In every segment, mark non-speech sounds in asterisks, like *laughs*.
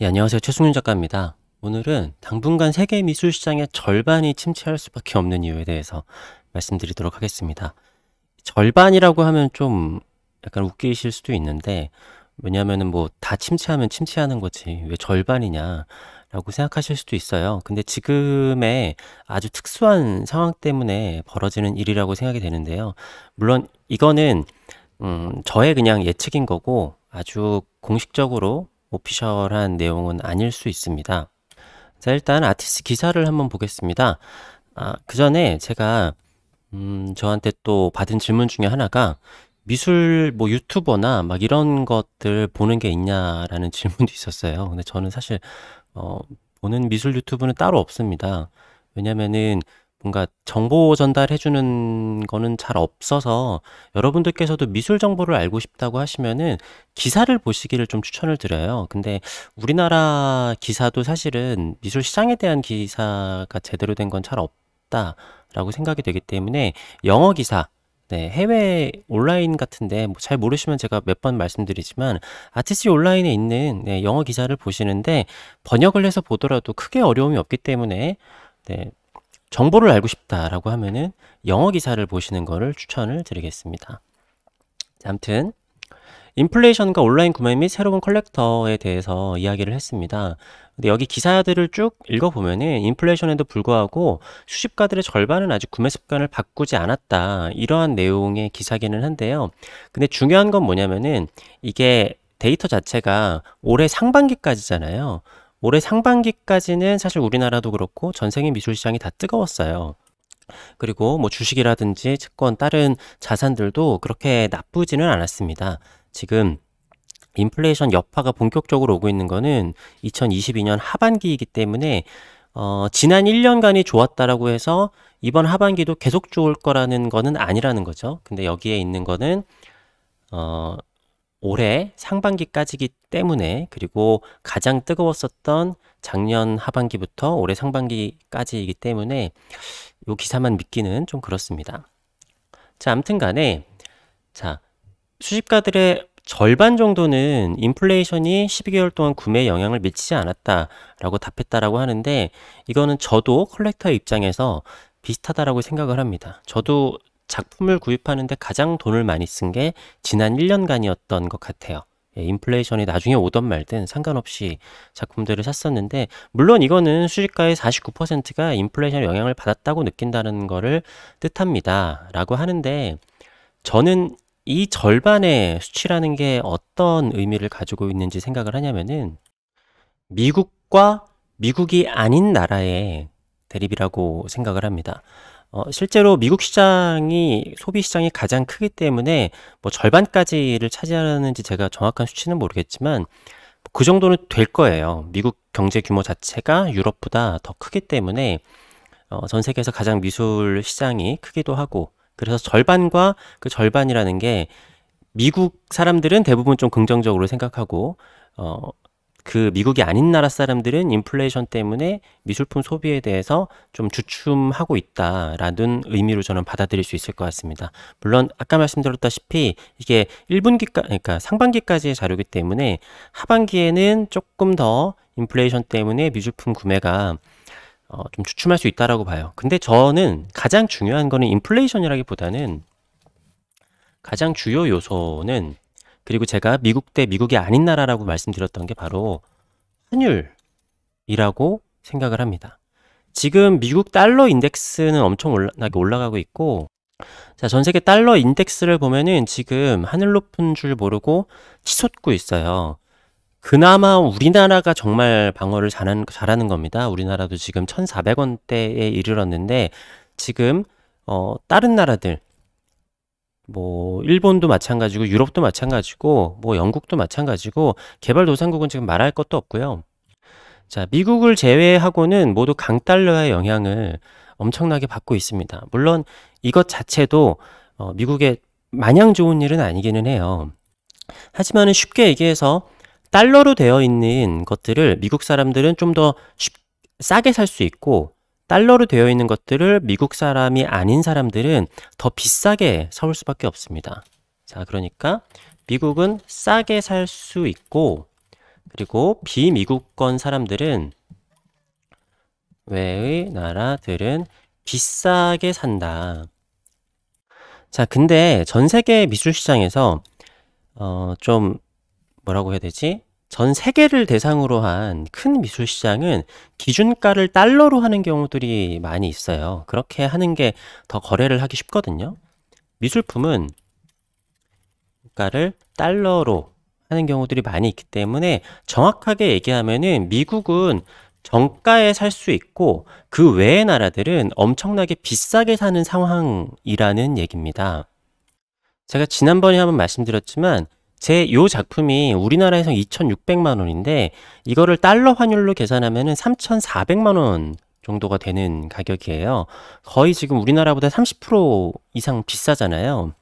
예, 안녕하세요. 최승윤 작가입니다. 오늘은 당분간 세계 미술 시장의 절반이 침체할 수밖에 없는 이유에 대해서 말씀드리도록 하겠습니다. 절반이라고 하면 좀 약간 웃기실 수도 있는데 왜냐하면뭐 다 침체하면 침체하는 거지 왜 절반이냐라고 생각하실 수도 있어요. 근데 지금의 아주 특수한 상황 때문에 벌어지는 일이라고 생각이 되는데요. 물론 이거는 음, 저의 그냥 예측인 거고 아주 공식적으로 오피셜한 내용은 아닐 수 있습니다. 자, 일단 아티스 기사를 한번 보겠습니다. 아, 그 전에 제가, 음, 저한테 또 받은 질문 중에 하나가 미술 뭐 유튜버나 막 이런 것들 보는 게 있냐라는 *laughs* 질문도 있었어요. 근데 저는 사실, 어, 보는 미술 유튜브는 따로 없습니다. 왜냐면은 뭔가 정보 전달해주는 거는 잘 없어서 여러분들께서도 미술 정보를 알고 싶다고 하시면은 기사를 보시기를 좀 추천을 드려요. 근데 우리나라 기사도 사실은 미술 시장에 대한 기사가 제대로 된 건 잘 없다라고 생각이 되기 때문에 영어 기사, 네, 해외 온라인 같은데 뭐잘 모르시면 제가 몇 번 말씀드리지만 아티스 온라인에 있는 네, 영어 기사를 보시는데 번역을 해서 보더라도 크게 어려움이 없기 때문에 네, 정보를 알고 싶다라고 하면은 영어 기사를 보시는 것을 추천을 드리겠습니다. 아무튼 인플레이션과 온라인 구매 및 새로운 컬렉터에 대해서 이야기를 했습니다. 근데 여기 기사들을 쭉 읽어보면은 인플레이션에도 불구하고 수집가들의 절반은 아직 구매 습관을 바꾸지 않았다. 이러한 내용의 기사기는 한데요. 근데 중요한 건 뭐냐면은 이게 데이터 자체가 올해 상반기까지잖아요. 올해 상반기까지는 사실 우리나라도 그렇고 전 세계 미술 시장이 다 뜨거웠어요. 그리고 뭐 주식이라든지 채권 다른 자산들도 그렇게 나쁘지는 않았습니다. 지금 인플레이션 여파가 본격적으로 오고 있는 거는 2022년 하반기이기 때문에 어, 지난 1년간이 좋았다라고 해서 이번 하반기도 계속 좋을 거라는 거는 아니라는 거죠. 근데 여기에 있는 거는 어, 올해 상반기까지기 때문에 그리고 가장 뜨거웠었던 작년 하반기부터 올해 상반기까지이기 때문에 요 기사만 믿기는 좀 그렇습니다. 자, 암튼 간에 자, 수집가들의 절반 정도는 인플레이션이 12개월 동안 구매에 영향을 미치지 않았다라고 답했다라고 하는데 이거는 저도 컬렉터 의 입장에서 비슷하다라고 생각을 합니다. 저도 작품을 구입하는데 가장 돈을 많이 쓴 게 지난 1년간이었던 것 같아요. 예, 인플레이션이 나중에 오던 말든 상관없이 작품들을 샀었는데 물론 이거는 수지가의 49%가 인플레이션 영향을 받았다고 느낀다는 거를 뜻합니다라고 하는데 저는 이 절반의 수치라는 게 어떤 의미를 가지고 있는지 생각을 하냐면은 미국과 미국이 아닌 나라의 대립이라고 생각을 합니다. 어, 실제로 미국 시장이 소비 시장이 가장 크기 때문에 뭐 절반까지를 차지하는지 제가 정확한 수치는 모르겠지만 그 정도는 될 거예요. 미국 경제 규모 자체가 유럽보다 더 크기 때문에 어, 전 세계에서 가장 미술 시장이 크기도 하고 그래서 절반과 그 절반이라는 게 미국 사람들은 대부분 좀 긍정적으로 생각하고 어, 그 미국이 아닌 나라 사람들은 인플레이션 때문에 미술품 소비에 대해서 좀 주춤하고 있다라는 의미로 저는 받아들일 수 있을 것 같습니다. 물론 아까 말씀드렸다시피 이게 1분기까 그러니까 상반기까지의 자료이기 때문에 하반기에는 조금 더 인플레이션 때문에 미술품 구매가 어, 좀 주춤할 수 있다라고 봐요. 근데 저는 가장 중요한 거는 인플레이션이라기보다는 가장 주요 요소는 그리고 제가 미국 대 미국이 아닌 나라라고 말씀드렸던 게 바로 환율이라고 생각을 합니다. 지금 미국 달러 인덱스는 엄청 올라나게 올라가고 있고 자, 전 세계 달러 인덱스를 보면은 지금 하늘 높은 줄 모르고 치솟고 있어요. 그나마 우리나라가 정말 방어를 잘하는, 잘하는 겁니다. 우리나라도 지금 1,400원대에 이르렀는데 지금 어, 다른 나라들 뭐 일본도 마찬가지고 유럽도 마찬가지고 뭐 영국도 마찬가지고 개발도상국은 지금 말할 것도 없고요. 자, 미국을 제외하고는 모두 강달러의 영향을 엄청나게 받고 있습니다. 물론 이것 자체도 어, 미국의 마냥 좋은 일은 아니기는 해요. 하지만 쉽게 얘기해서 달러로 되어 있는 것들을 미국 사람들은 좀 더 싸게 살 수 있고 달러로 되어 있는 것들을 미국 사람이 아닌 사람들은 더 비싸게 사올 수밖에 없습니다. 자, 그러니까 미국은 싸게 살 수 있고 그리고 비미국권 사람들은 외의 나라들은 비싸게 산다. 자, 근데 전 세계 미술 시장에서 어, 좀 뭐라고 해야 되지? 전 세계를 대상으로 한 큰 미술 시장은 기준가를 달러로 하는 경우들이 많이 있어요. 그렇게 하는 게 더 거래를 하기 쉽거든요. 미술품은 가를 달러로 하는 경우들이 많이 있기 때문에 정확하게 얘기하면은 미국은 정가에 살 수 있고 그 외의 나라들은 엄청나게 비싸게 사는 상황이라는 얘기입니다. 제가 지난번에 한번 말씀드렸지만 제요 작품이 우리나라에서 2,600만 원인데 이거를 달러 환율로 계산하면은 3,400만 원 정도가 되는 가격이에요. 거의 지금 우리나라보다 30% 이상 비싸잖아요.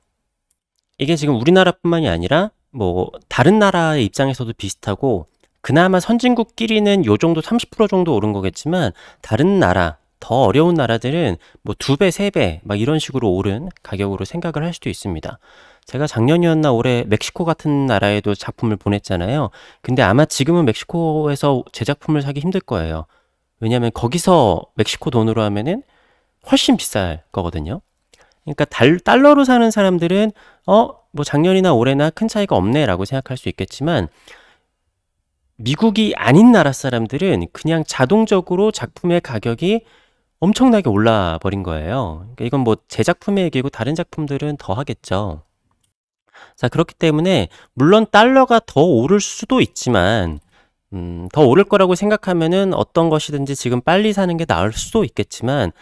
이게 지금 우리나라뿐만이 아니라 뭐 다른 나라의 입장에서도 비슷하고 그나마 선진국끼리는 요 정도 30% 정도 오른 거겠지만 다른 나라 더 어려운 나라들은 뭐 두 배, 세 배 막 이런 식으로 오른 가격으로 생각을 할 수도 있습니다. 제가 작년이었나 올해 멕시코 같은 나라에도 작품을 보냈잖아요. 근데 아마 지금은 멕시코에서 제 작품을 사기 힘들 거예요. 왜냐하면 거기서 멕시코 돈으로 하면은 훨씬 비쌀 거거든요. 그러니까 달, 달러로 사는 사람들은 어뭐 작년이나 올해나 큰 차이가 없네라고 생각할 수 있겠지만 미국이 아닌 나라 사람들은 그냥 자동적으로 작품의 가격이 엄청나게 올라 버린 거예요. 그러니까 이건 뭐 제 작품의 얘기고 다른 작품들은 더 하겠죠. 자, 그렇기 때문에 물론 달러가 더 오를 수도 있지만 음, 더 오를 거라고 생각하면은 어떤 것이든지 지금 빨리 사는 게 나을 수도 있겠지만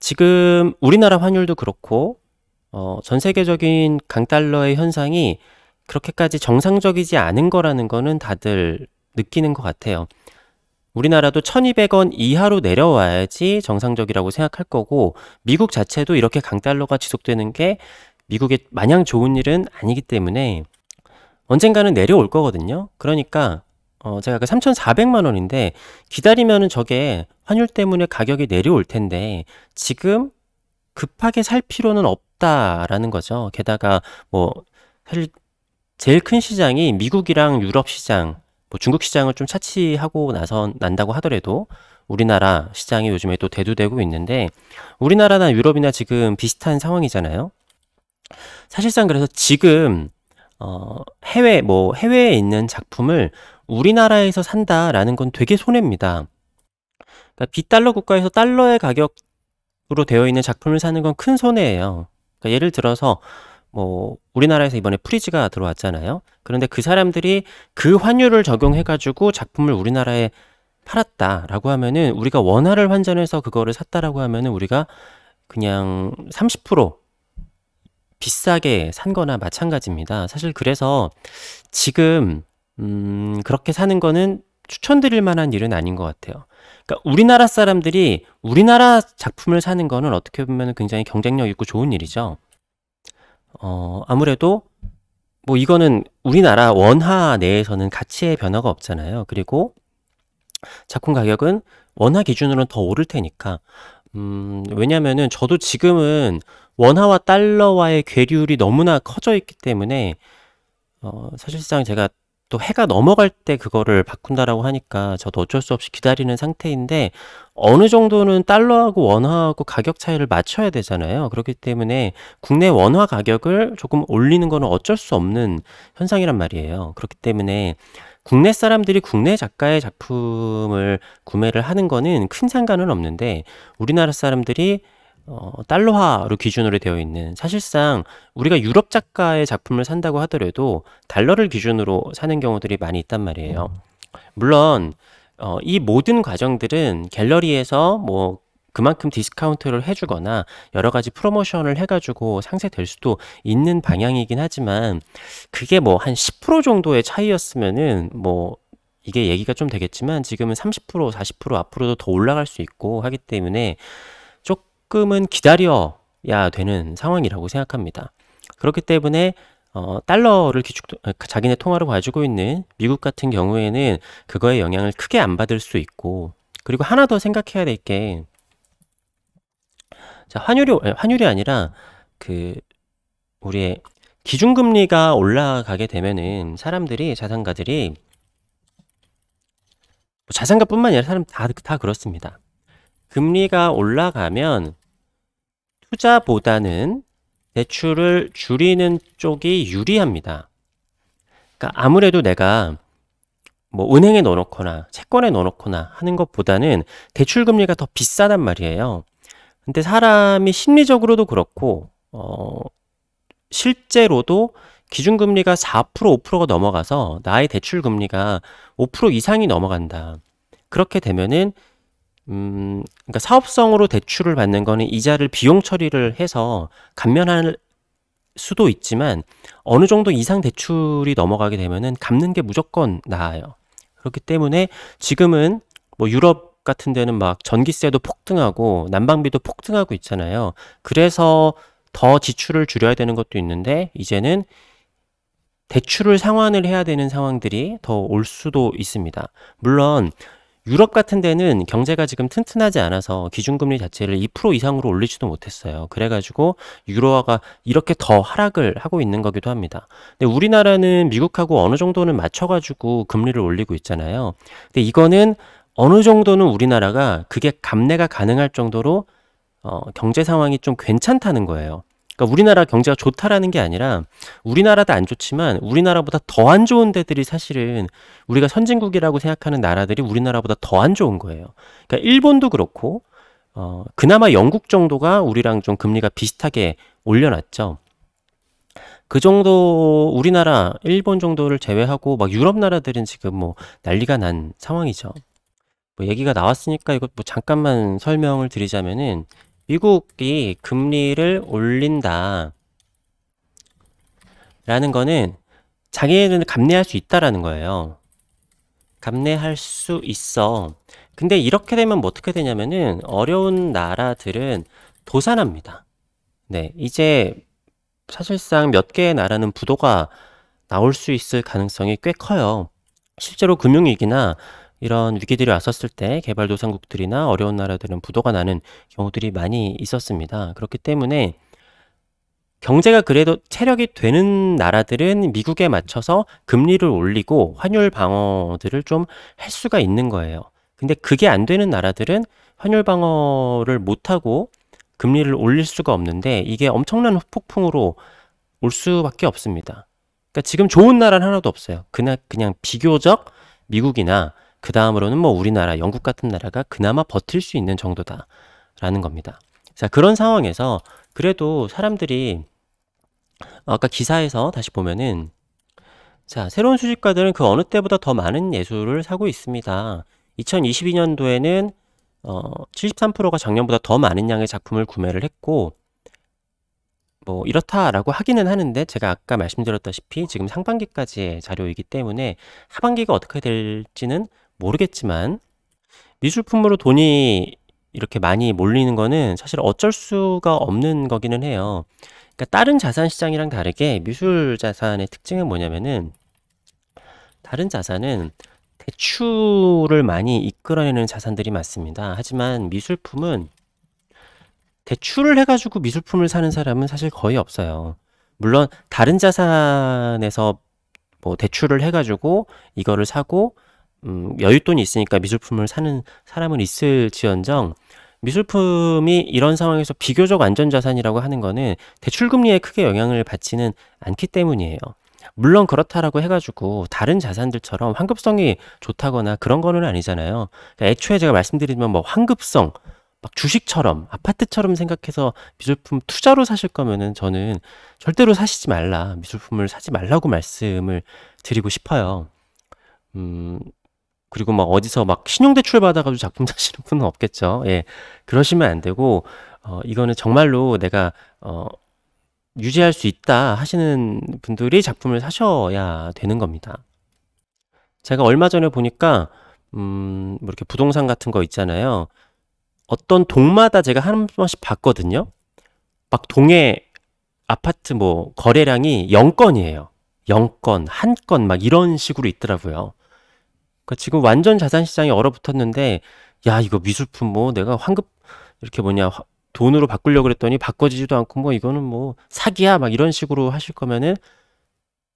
지금 우리나라 환율도 그렇고 어, 전 세계적인 강달러의 현상이 그렇게까지 정상적이지 않은 거라는 거는 다들 느끼는 것 같아요. 우리나라도 1200원 이하로 내려와야지 정상적이라고 생각할 거고 미국 자체도 이렇게 강달러가 지속되는 게 미국에 마냥 좋은 일은 아니기 때문에 언젠가는 내려올 거거든요. 그러니까 어 제가 그 3,400만 원인데 기다리면은 저게 환율 때문에 가격이 내려올 텐데 지금 급하게 살 필요는 없다라는 거죠. 게다가 뭐 사실 제일 큰 시장이 미국이랑 유럽 시장, 뭐 중국 시장을 좀 차치하고 나선 난다고 하더라도 우리나라 시장이 요즘에 또 대두되고 있는데 우리나라나 유럽이나 지금 비슷한 상황이잖아요. 사실상 그래서 지금 어, 해외 뭐 해외에 있는 작품을 우리나라에서 산다라는 건 되게 손해입니다. 그러니까 비달러 국가에서 달러의 가격으로 되어 있는 작품을 사는 건 큰 손해예요. 그러니까 예를 들어서 뭐 우리나라에서 이번에 프리즈가 들어왔잖아요. 그런데 그 사람들이 그 환율을 적용해 가지고 작품을 우리나라에 팔았다라고 하면은 우리가 원화를 환전해서 그거를 샀다라고 하면은 우리가 그냥 30% 비싸게 산 거나 마찬가지입니다. 사실 그래서 지금 음, 그렇게 사는 거는 추천드릴 만한 일은 아닌 것 같아요. 그러니까 우리나라 사람들이 우리나라 작품을 사는 거는 어떻게 보면 굉장히 경쟁력 있고 좋은 일이죠. 어, 아무래도 뭐 이거는 우리나라 원화 내에서는 가치의 변화가 없잖아요. 그리고 작품 가격은 원화 기준으로는 더 오를 테니까. 음, 왜냐면은 저도 지금은 원화와 달러와의 괴리율이 너무나 커져 있기 때문에 어, 사실상 제가 또 해가 넘어갈 때 그거를 바꾼다라고 하니까 저도 어쩔 수 없이 기다리는 상태인데 어느 정도는 달러하고 원화하고 가격 차이를 맞춰야 되잖아요. 그렇기 때문에 국내 원화 가격을 조금 올리는 거는 어쩔 수 없는 현상이란 말이에요. 그렇기 때문에 국내 사람들이 국내 작가의 작품을 구매를 하는 거는 큰 상관은 없는데 우리나라 사람들이 어, 달러화로 기준으로 되어 있는 사실상 우리가 유럽 작가의 작품을 산다고 하더라도 달러를 기준으로 사는 경우들이 많이 있단 말이에요. 물론 어, 이 모든 과정들은 갤러리에서 뭐 그만큼 디스카운트를 해주거나 여러 가지 프로모션을 해가지고 상세될 수도 있는 방향이긴 하지만 그게 뭐 한 10% 정도의 차이였으면은 뭐 이게 얘기가 좀 되겠지만 지금은 30% 40% 앞으로도 더 올라갈 수 있고 하기 때문에 조금은 기다려야 되는 상황이라고 생각합니다. 그렇기 때문에 어, 달러를 기축, 아, 그 자기네 통화로 가지고 있는 미국 같은 경우에는 그거에 영향을 크게 안 받을 수 있고, 그리고 하나 더 생각해야 될 게, 자, 환율이, 아, 환율이 아니라, 그, 우리의 기준금리가 올라가게 되면은 사람들이, 자산가들이, 뭐 자산가뿐만 아니라 사람 다, 다 그렇습니다. 금리가 올라가면 투자보다는 대출을 줄이는 쪽이 유리합니다. 그러니까 아무래도 내가 뭐 은행에 넣어놓거나 채권에 넣어놓거나 하는 것보다는 대출 금리가 더 비싸단 말이에요. 근데 사람이 심리적으로도 그렇고 어 실제로도 기준금리가 4% 5%가 넘어가서 나의 대출 금리가 5% 이상이 넘어간다. 그렇게 되면은 음, 그러니까 사업성으로 대출을 받는 거는 이자를 비용 처리를 해서 감면할 수도 있지만 어느 정도 이상 대출이 넘어가게 되면은 갚는 게 무조건 나아요. 그렇기 때문에 지금은 뭐 유럽 같은 데는 막 전기세도 폭등하고 난방비도 폭등하고 있잖아요. 그래서 더 지출을 줄여야 되는 것도 있는데 이제는 대출을 상환을 해야 되는 상황들이 더 올 수도 있습니다. 물론 유럽 같은 데는 경제가 지금 튼튼하지 않아서 기준금리 자체를 2% 이상으로 올리지도 못했어요. 그래가지고 유로화가 이렇게 더 하락을 하고 있는 거기도 합니다. 근데 우리나라는 미국하고 어느 정도는 맞춰가지고 금리를 올리고 있잖아요. 근데 이거는 어느 정도는 우리나라가 그게 감내가 가능할 정도로 어, 경제 상황이 좀 괜찮다는 거예요. 그러니까 우리나라 경제가 좋다라는 게 아니라 우리나라도 안 좋지만 우리나라보다 더 안 좋은 데들이 사실은 우리가 선진국이라고 생각하는 나라들이 우리나라보다 더 안 좋은 거예요. 그러니까 일본도 그렇고 어 그나마 영국 정도가 우리랑 좀 금리가 비슷하게 올려놨죠. 그 정도 우리나라, 일본 정도를 제외하고 막 유럽 나라들은 지금 뭐 난리가 난 상황이죠. 뭐 얘기가 나왔으니까 이것 뭐 잠깐만 설명을 드리자면은 미국이 금리를 올린다. 라는 거는 자기는 감내할 수 있다라는 거예요. 감내할 수 있어. 근데 이렇게 되면 뭐 어떻게 되냐면은 어려운 나라들은 도산합니다. 네, 이제 사실상 몇 개의 나라는 부도가 나올 수 있을 가능성이 꽤 커요. 실제로 금융위기나 이런 위기들이 왔었을 때 개발도상국들이나 어려운 나라들은 부도가 나는 경우들이 많이 있었습니다. 그렇기 때문에 경제가 그래도 체력이 되는 나라들은 미국에 맞춰서 금리를 올리고 환율 방어들을 좀 할 수가 있는 거예요. 근데 그게 안 되는 나라들은 환율 방어를 못하고 금리를 올릴 수가 없는데 이게 엄청난 폭풍으로 올 수밖에 없습니다. 그러니까 지금 좋은 나라는 하나도 없어요. 그냥, 그냥 비교적 미국이나 그 다음으로는 뭐 우리나라, 영국 같은 나라가 그나마 버틸 수 있는 정도다라는 겁니다. 자, 그런 상황에서 그래도 사람들이 아까 기사에서 다시 보면은 자, 새로운 수집가들은 그 어느 때보다 더 많은 예술을 사고 있습니다. 2022년도에는 어, 73%가 작년보다 더 많은 양의 작품을 구매를 했고 뭐 이렇다라고 하기는 하는데 제가 아까 말씀드렸다시피 지금 상반기까지의 자료이기 때문에 하반기가 어떻게 될지는 모르겠지만 미술품으로 돈이 이렇게 많이 몰리는 거는 사실 어쩔 수가 없는 거기는 해요. 그러니까 다른 자산 시장이랑 다르게 미술 자산의 특징은 뭐냐면은 다른 자산은 대출을 많이 이끌어내는 자산들이 많습니다. 하지만 미술품은 대출을 해가지고 미술품을 사는 사람은 사실 거의 없어요. 물론 다른 자산에서 뭐 대출을 해가지고 이거를 사고 음, 여윳돈이 있으니까 미술품을 사는 사람은 있을지언정 미술품이 이런 상황에서 비교적 안전자산이라고 하는 거는 대출금리에 크게 영향을 받지는 않기 때문이에요. 물론 그렇다라고 해가지고 다른 자산들처럼 환급성이 좋다거나 그런 거는 아니잖아요. 그러니까 애초에 제가 말씀드리면 뭐 환급성, 막 주식처럼 아파트처럼 생각해서 미술품 투자로 사실 거면은 저는 절대로 사시지 말라 미술품을 사지 말라고 말씀을 드리고 싶어요. 음, 그리고 막 어디서 막 신용대출 받아가지고 작품 *laughs* 사시는 분은 없겠죠. 예. 그러시면 안 되고, 어, 이거는 정말로 내가, 어, 유지할 수 있다 하시는 분들이 작품을 사셔야 되는 겁니다. 제가 얼마 전에 보니까, 음, 뭐 이렇게 부동산 같은 거 있잖아요. 어떤 동마다 제가 한 번씩 봤거든요. 막 동에 아파트 뭐 거래량이 0건이에요. 0건, 1건 막 이런 식으로 있더라고요. 그러니까 지금 완전 자산 시장이 얼어붙었는데 야 이거 미술품 뭐 내가 환급 이렇게 뭐냐 돈으로 바꾸려고 그랬더니 바꿔지지도 않고 뭐 이거는 뭐 사기야 막 이런 식으로 하실 거면은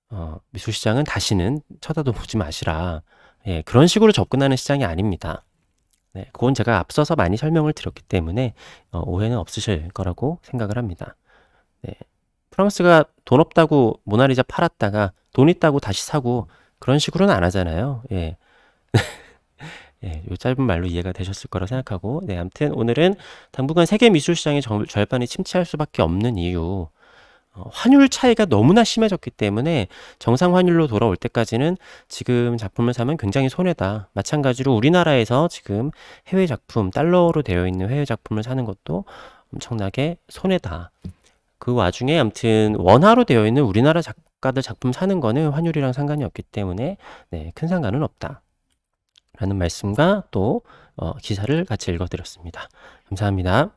어, 미술 시장은 다시는 쳐다도 보지 마시라. 예, 그런 식으로 접근하는 시장이 아닙니다. 네, 그건 제가 앞서서 많이 설명을 드렸기 때문에 어, 오해는 없으실 거라고 생각을 합니다. 네, 프랑스가 돈 없다고 모나리자 팔았다가 돈 있다고 다시 사고 그런 식으로는 안 하잖아요. 예, *laughs* 예, 요 짧은 말로 이해가 되셨을 거라 생각하고, 네, 무튼 오늘은 당분간 세계 미술 시장의 절반이 침체할 수밖에 없는 이유, 어, 환율 차이가 너무나 심해졌기 때문에 정상 환율로 돌아올 때까지는 지금 작품을 사면 굉장히 손해다. 마찬가지로 우리나라에서 지금 해외 작품, 달러로 되어 있는 해외 작품을 사는 것도 엄청나게 손해다. 그 와중에 아무튼 원화로 되어 있는 우리나라 작가들 작품 사는 거는 환율이랑 상관이 없기 때문에 네, 큰 상관은 없다. 라는 말씀과 또 어, 기사를 같이 읽어드렸습니다. 감사합니다.